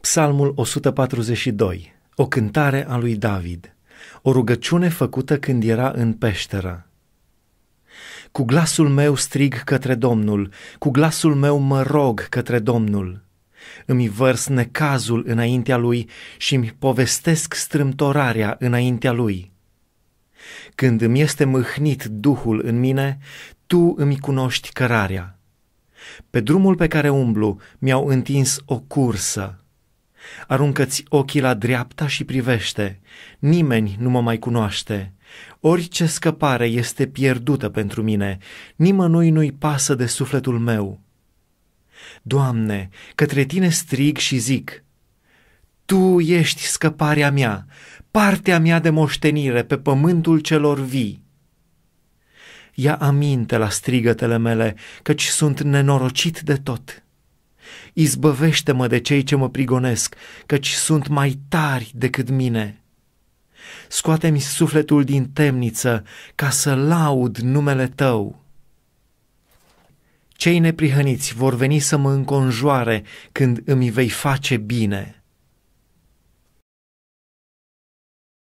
Psalmul 142, o cântare a lui David, o rugăciune făcută când era în peșteră. Cu glasul meu strig către Domnul, cu glasul meu mă rog către Domnul. Îmi vărs necazul înaintea lui și îmi povestesc strâmtorarea înaintea lui. Când îmi este mâhnit Duhul în mine, tu îmi cunoști cărarea. Pe drumul pe care umblu mi-au întins o cursă. Aruncă-ți ochii la dreapta și privește. Nimeni nu mă mai cunoaște. Orice scăpare este pierdută pentru mine. Nimănui nu-i pasă de sufletul meu. Doamne, către tine strig și zic, Tu ești scăparea mea, partea mea de moștenire pe pământul celor vii. Ia aminte la strigătele mele, căci sunt nenorocit de tot izbăvește-mă de cei ce mă prigonesc, căci sunt mai tari decât mine. Scoate-mi sufletul din temniță, ca să laud numele tău. Cei neprihăniți vor veni să mă înconjoare când îmi vei face bine.”